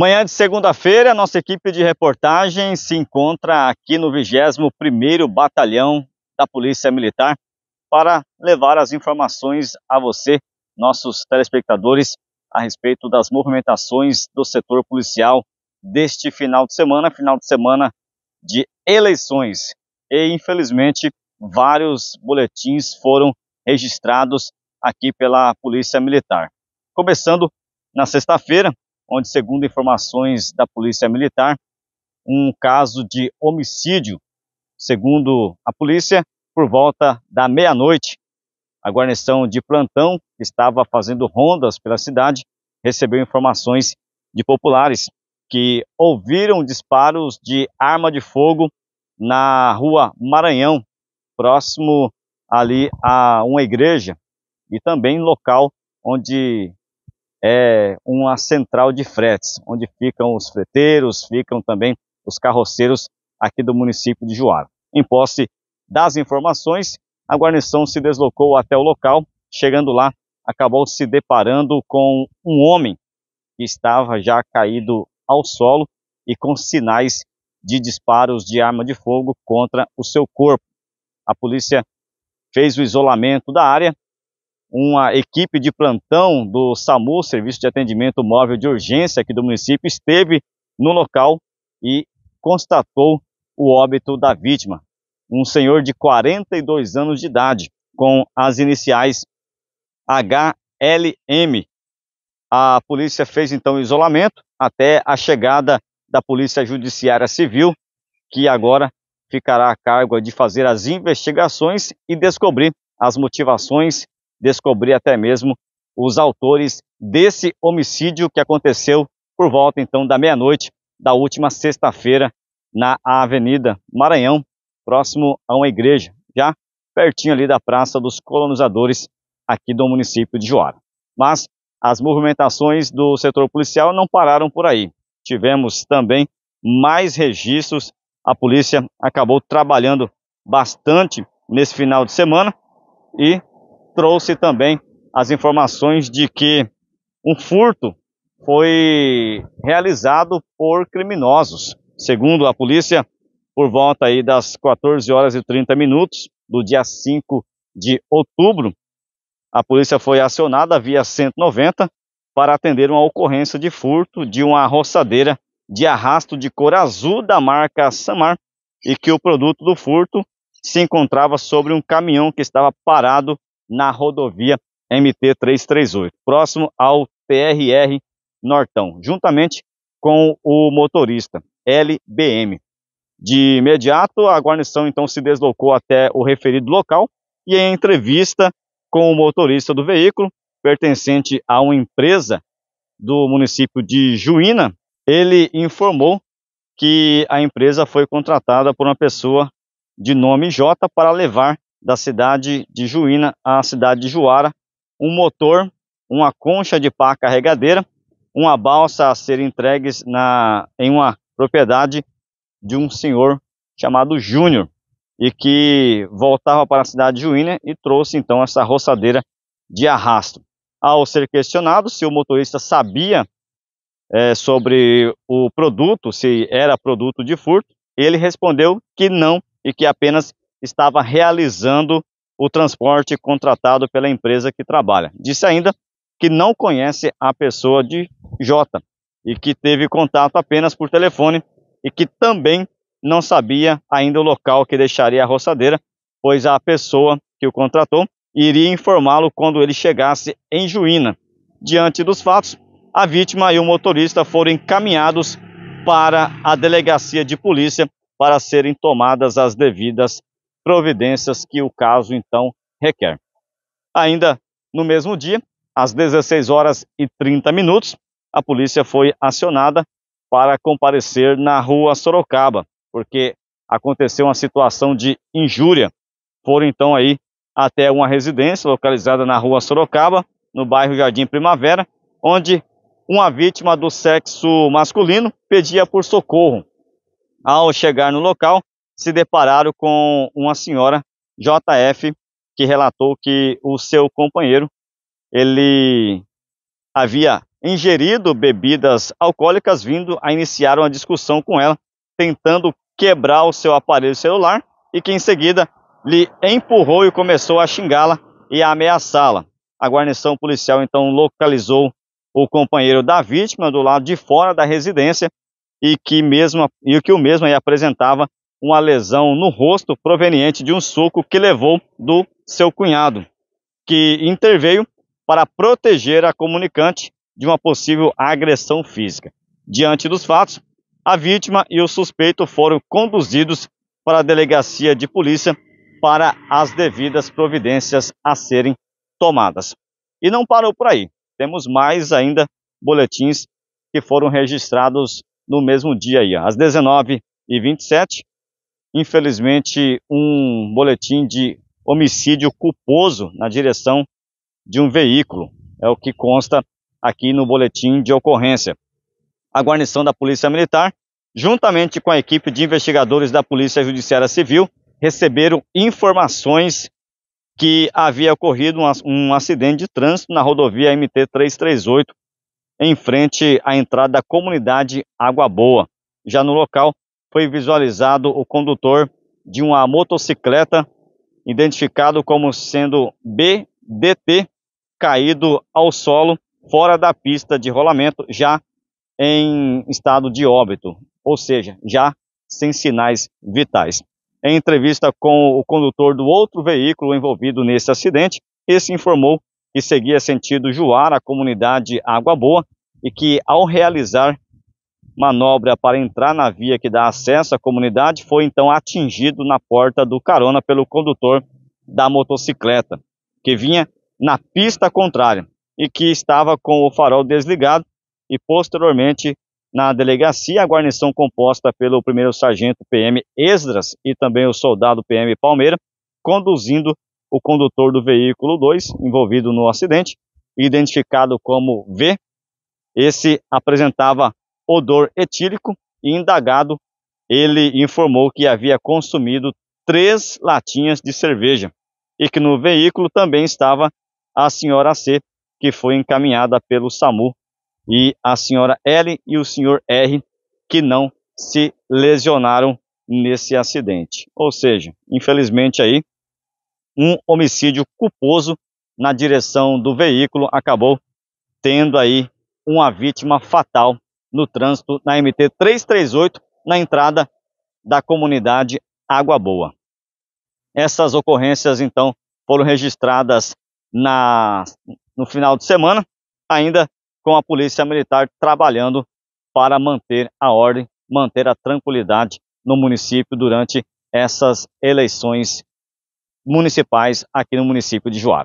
Manhã de segunda-feira, nossa equipe de reportagem se encontra aqui no 21º Batalhão da Polícia Militar para levar as informações a você, nossos telespectadores, a respeito das movimentações do setor policial deste final de semana, final de semana de eleições. E, infelizmente, vários boletins foram registrados aqui pela Polícia Militar. Começando na sexta-feira, onde, segundo informações da Polícia Militar, um caso de homicídio, segundo a polícia, por volta da meia-noite. A guarnição de plantão, que estava fazendo rondas pela cidade, recebeu informações de populares que ouviram disparos de arma de fogo na rua Maranhão, próximo ali a uma igreja e também local onde é uma central de fretes, onde ficam os freteiros, ficam também os carroceiros aqui do município de Juara. Em posse das informações, a guarnição se deslocou até o local, chegando lá, acabou se deparando com um homem que estava já caído ao solo e com sinais de disparos de arma de fogo contra o seu corpo. A polícia fez o isolamento da área uma equipe de plantão do SAMU, Serviço de Atendimento Móvel de Urgência aqui do município, esteve no local e constatou o óbito da vítima. Um senhor de 42 anos de idade, com as iniciais HLM. A polícia fez então isolamento até a chegada da Polícia Judiciária Civil, que agora ficará a cargo de fazer as investigações e descobrir as motivações descobrir até mesmo os autores desse homicídio que aconteceu por volta então da meia-noite da última sexta-feira na Avenida Maranhão, próximo a uma igreja, já pertinho ali da Praça dos Colonizadores aqui do município de Joara. Mas as movimentações do setor policial não pararam por aí. Tivemos também mais registros. A polícia acabou trabalhando bastante nesse final de semana e trouxe também as informações de que um furto foi realizado por criminosos. Segundo a polícia, por volta aí das 14 horas e 30 minutos do dia 5 de outubro, a polícia foi acionada via 190 para atender uma ocorrência de furto de uma roçadeira de arrasto de cor azul da marca Samar e que o produto do furto se encontrava sobre um caminhão que estava parado na rodovia MT-338, próximo ao TRR Nortão, juntamente com o motorista LBM. De imediato, a guarnição então se deslocou até o referido local e em entrevista com o motorista do veículo, pertencente a uma empresa do município de Juína, ele informou que a empresa foi contratada por uma pessoa de nome J para levar da cidade de Juína à cidade de Juara, um motor, uma concha de pá carregadeira, uma balsa a ser entregues na, em uma propriedade de um senhor chamado Júnior, e que voltava para a cidade de Juína e trouxe então essa roçadeira de arrasto. Ao ser questionado se o motorista sabia é, sobre o produto, se era produto de furto, ele respondeu que não e que apenas estava realizando o transporte contratado pela empresa que trabalha. Disse ainda que não conhece a pessoa de J e que teve contato apenas por telefone e que também não sabia ainda o local que deixaria a roçadeira, pois a pessoa que o contratou iria informá-lo quando ele chegasse em Juína. Diante dos fatos, a vítima e o motorista foram encaminhados para a delegacia de polícia para serem tomadas as devidas providências que o caso então requer. Ainda no mesmo dia, às 16 horas e 30 minutos, a polícia foi acionada para comparecer na rua Sorocaba, porque aconteceu uma situação de injúria. Foram então aí até uma residência localizada na rua Sorocaba, no bairro Jardim Primavera, onde uma vítima do sexo masculino pedia por socorro. Ao chegar no local, se depararam com uma senhora, JF, que relatou que o seu companheiro, ele havia ingerido bebidas alcoólicas vindo a iniciar uma discussão com ela, tentando quebrar o seu aparelho celular e que em seguida lhe empurrou e começou a xingá-la e a ameaçá-la. A guarnição policial então localizou o companheiro da vítima do lado de fora da residência e que mesmo e que o mesmo apresentava uma lesão no rosto proveniente de um suco que levou do seu cunhado, que interveio para proteger a comunicante de uma possível agressão física. Diante dos fatos, a vítima e o suspeito foram conduzidos para a delegacia de polícia para as devidas providências a serem tomadas. E não parou por aí. Temos mais ainda boletins que foram registrados no mesmo dia aí. Às 19h27, infelizmente, um boletim de homicídio culposo na direção de um veículo. É o que consta aqui no boletim de ocorrência. A guarnição da Polícia Militar, juntamente com a equipe de investigadores da Polícia Judiciária Civil, receberam informações que havia ocorrido um acidente de trânsito na rodovia MT-338, em frente à entrada da comunidade Água Boa. Já no local, foi visualizado o condutor de uma motocicleta, identificado como sendo BDT, caído ao solo fora da pista de rolamento, já em estado de óbito, ou seja, já sem sinais vitais. Em entrevista com o condutor do outro veículo envolvido nesse acidente, esse informou que seguia sentido Juara, a comunidade Água Boa, e que ao realizar manobra para entrar na via que dá acesso à comunidade, foi então atingido na porta do carona pelo condutor da motocicleta, que vinha na pista contrária e que estava com o farol desligado e posteriormente na delegacia, a guarnição composta pelo primeiro sargento PM Esdras e também o soldado PM Palmeira, conduzindo o condutor do veículo 2 envolvido no acidente, identificado como V. Esse apresentava odor etílico e indagado, ele informou que havia consumido três latinhas de cerveja e que no veículo também estava a senhora C, que foi encaminhada pelo SAMU, e a senhora L e o senhor R, que não se lesionaram nesse acidente. Ou seja, infelizmente aí, um homicídio culposo na direção do veículo acabou tendo aí uma vítima fatal no trânsito na MT 338, na entrada da comunidade Água Boa. Essas ocorrências, então, foram registradas na, no final de semana, ainda com a Polícia Militar trabalhando para manter a ordem, manter a tranquilidade no município durante essas eleições municipais aqui no município de Joab.